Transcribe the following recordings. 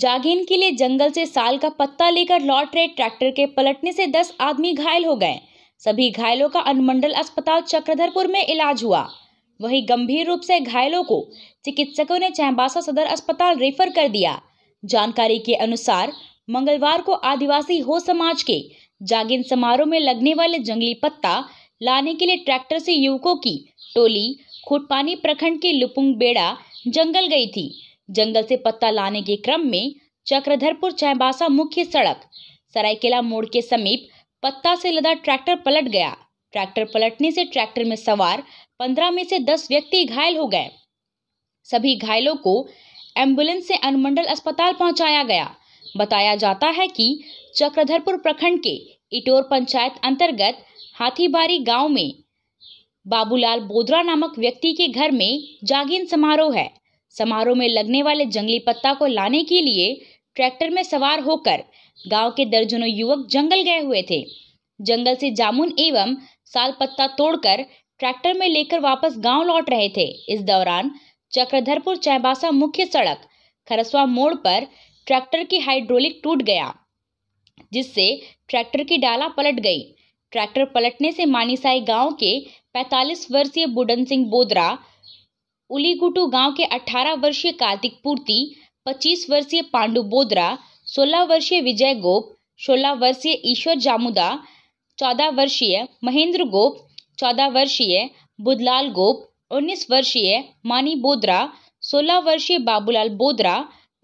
जागीन के लिए जंगल से साल का पत्ता लेकर लौट रहे ट्रैक्टर के पलटने से दस आदमी घायल हो गए सभी घायलों का अनुमंडल अस्पताल चक्रधरपुर में इलाज हुआ वहीं गंभीर रूप से घायलों को चिकित्सकों ने चैम्बासा सदर अस्पताल रेफर कर दिया जानकारी के अनुसार मंगलवार को आदिवासी हो समाज के जागिन समारोह में लगने वाले जंगली पत्ता लाने के लिए ट्रैक्टर से युवकों की टोली खुटपानी प्रखंड के लुपुंग बेड़ा जंगल गई थी जंगल से पत्ता लाने के क्रम में चक्रधरपुर चैबासा मुख्य सड़क सरायकेला मोड़ के समीप पत्ता से लदा ट्रैक्टर पलट गया ट्रैक्टर पलटने से ट्रैक्टर में सवार पंद्रह में से दस व्यक्ति घायल हो गए सभी घायलों को एम्बुलेंस से अनुमंडल अस्पताल पहुंचाया गया बताया जाता है कि चक्रधरपुर प्रखंड के इटोर पंचायत अंतर्गत हाथीबारी गांव में बाबूलाल बोदरा नामक व्यक्ति के घर में जागीन समारोह है समारोह में लगने वाले जंगली पत्ता को लाने के लिए ट्रैक्टर में सवार होकर गांव के दर्जनों युवक जंगल गए हुए थे जंगल से जामुन एवं साल पत्ता तोड़कर ट्रैक्टर में लेकर वापस गांव लौट रहे थे इस दौरान चक्रधरपुर चैबासा मुख्य सड़क खरसवा मोड़ पर ट्रैक्टर की हाइड्रोलिक टूट गया जिससे ट्रैक्टर की डाला पलट गई ट्रैक्टर पलटने से मानीसाई गांव के 45 वर्षीय बुडन सिंह बोदरा उलीगुटू गांव के 18 वर्षीय कार्तिक पूर्ति 25 वर्षीय पांडु बोदरा 16 वर्षीय विजय गोप 16 वर्षीय ईश्वर जामुदा 14 वर्षीय महेंद्र गोप 14 वर्षीय बुधलाल गोप 19 वर्षीय मानी बोदरा 16 वर्षीय बाबूलाल बोदरा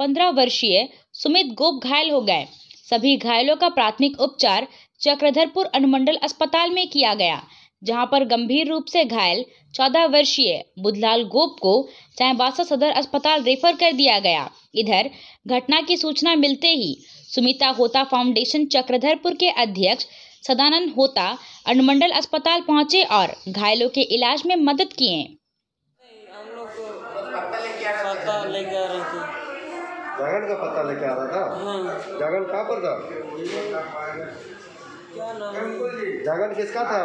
15 वर्षीय सुमित गोप घायल हो गए सभी घायलों का प्राथमिक उपचार चक्रधरपुर अनुमंडल अस्पताल में किया गया जहां पर गंभीर रूप से घायल चौदह वर्षीय बुधलाल गोप को चाईबासा सदर अस्पताल रेफर कर दिया गया इधर घटना की सूचना मिलते ही सुमिता होता फाउंडेशन चक्रधरपुर के अध्यक्ष सदानंद होता अनुमंडल अस्पताल पहुंचे और घायलों के इलाज में मदद किए जगन का पता लेके आ रहा था हाँ। जगन कहाँ पर था जागरण किसका था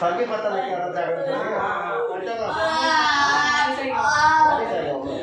सर भी पता नहीं क्या था जागरण